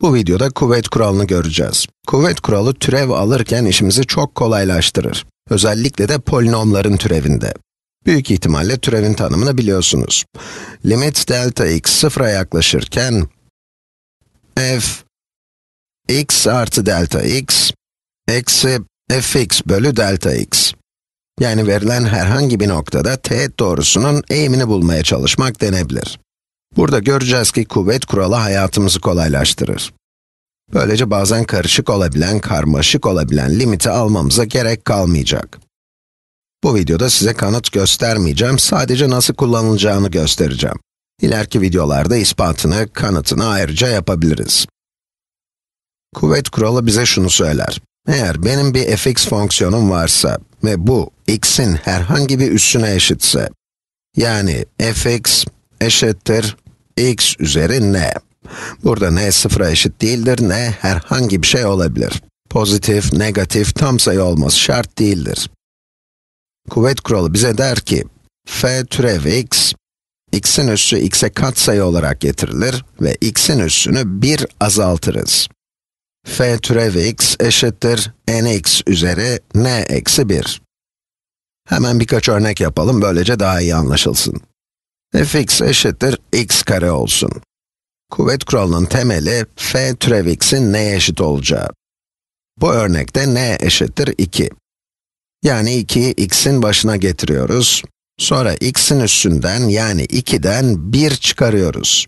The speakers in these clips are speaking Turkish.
Bu videoda kuvvet kuralını göreceğiz. Kuvvet kuralı türev alırken işimizi çok kolaylaştırır. Özellikle de polinomların türevinde. Büyük ihtimalle türevin tanımını biliyorsunuz. Limit delta x sıfıra yaklaşırken, f x artı delta x, eksi f x bölü delta x. Yani verilen herhangi bir noktada teğet doğrusunun eğimini bulmaya çalışmak denebilir. Burada göreceğiz ki kuvvet kuralı hayatımızı kolaylaştırır. Böylece bazen karışık olabilen, karmaşık olabilen limiti almamıza gerek kalmayacak. Bu videoda size kanıt göstermeyeceğim, sadece nasıl kullanılacağını göstereceğim. İleriki videolarda ispatını, kanıtını ayrıca yapabiliriz. Kuvvet kuralı bize şunu söyler. Eğer benim bir fx fonksiyonum varsa ve bu x'in herhangi bir üssüne eşitse, yani fx eşittir x üzeri n. Burada n sıfıra eşit değildir, n herhangi bir şey olabilir. Pozitif, negatif, tam sayı olması şart değildir. Kuvvet kuralı bize der ki, f türev x, x'in üssü x'e katsayı olarak getirilir ve x'in üssünü 1 azaltırız. f türev x eşittir nx üzeri n eksi 1. Hemen birkaç örnek yapalım, böylece daha iyi anlaşılsın fx eşittir x kare olsun. Kuvvet kuralının temeli, f türev x'in neye eşit olacağı. Bu örnekte n eşittir 2. Yani 2'yi x'in başına getiriyoruz. Sonra x'in üstünden yani 2'den 1 çıkarıyoruz.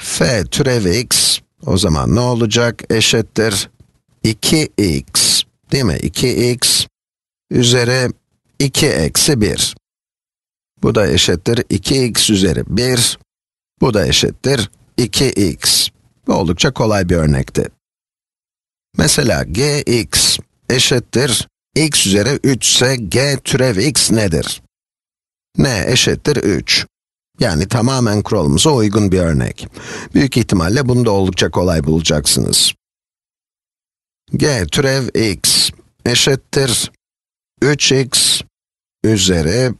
f türev x, o zaman ne olacak? Eşittir 2x, değil mi? 2x üzeri 2 eksi 1. Bu da eşittir 2x üzeri 1. Bu da eşittir 2x. Bu oldukça kolay bir örnekti. Mesela gx eşittir x üzeri 3 ise g türev x nedir? n eşittir 3. Yani tamamen kuralımıza uygun bir örnek. Büyük ihtimalle bunu da oldukça kolay bulacaksınız. g türev x eşittir 3x üzeri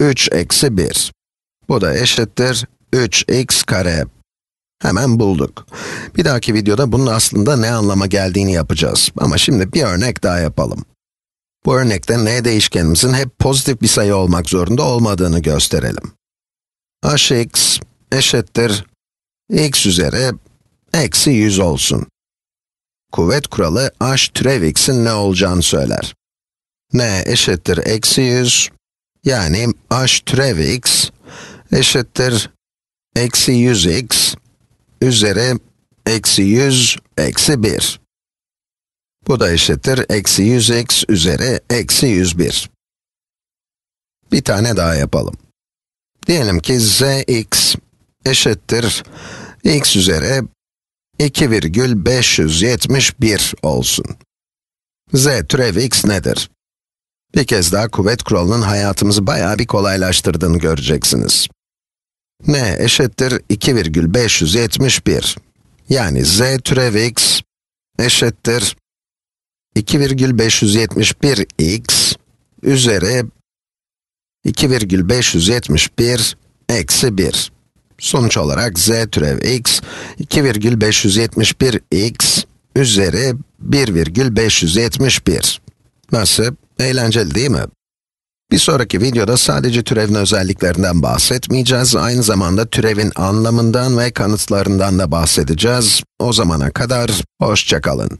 3 eksi 1. Bu da eşittir 3x kare. Hemen bulduk. Bir dahaki videoda bunun aslında ne anlama geldiğini yapacağız. Ama şimdi bir örnek daha yapalım. Bu örnekte n değişkenimizin hep pozitif bir sayı olmak zorunda olmadığını gösterelim. hx eşittir x üzeri eksi 100 olsun. Kuvvet kuralı h türev x'in ne olacağını söyler. n eşittir eksi 100 yani h türev x eşittir eksi 100x üzeri eksi 100 eksi 1. Bu da eşittir eksi 100x üzeri eksi 101. Bir tane daha yapalım. Diyelim ki z x eşittir x üzeri 2,571 olsun. z türevi x nedir? Bir kez daha kuvvet kuralının hayatımızı bayağı bir kolaylaştırdığını göreceksiniz. n eşittir 2,571. Yani z türev x eşittir 2,571x üzeri 2,571 eksi 1. Sonuç olarak z türev x 2,571x üzeri 1,571. Nasıl? Eğlenceli değil mi? Bir sonraki videoda sadece türevin özelliklerinden bahsetmeyeceğiz, aynı zamanda türevin anlamından ve kanıtlarından da bahsedeceğiz. O zamana kadar, hoşçakalın.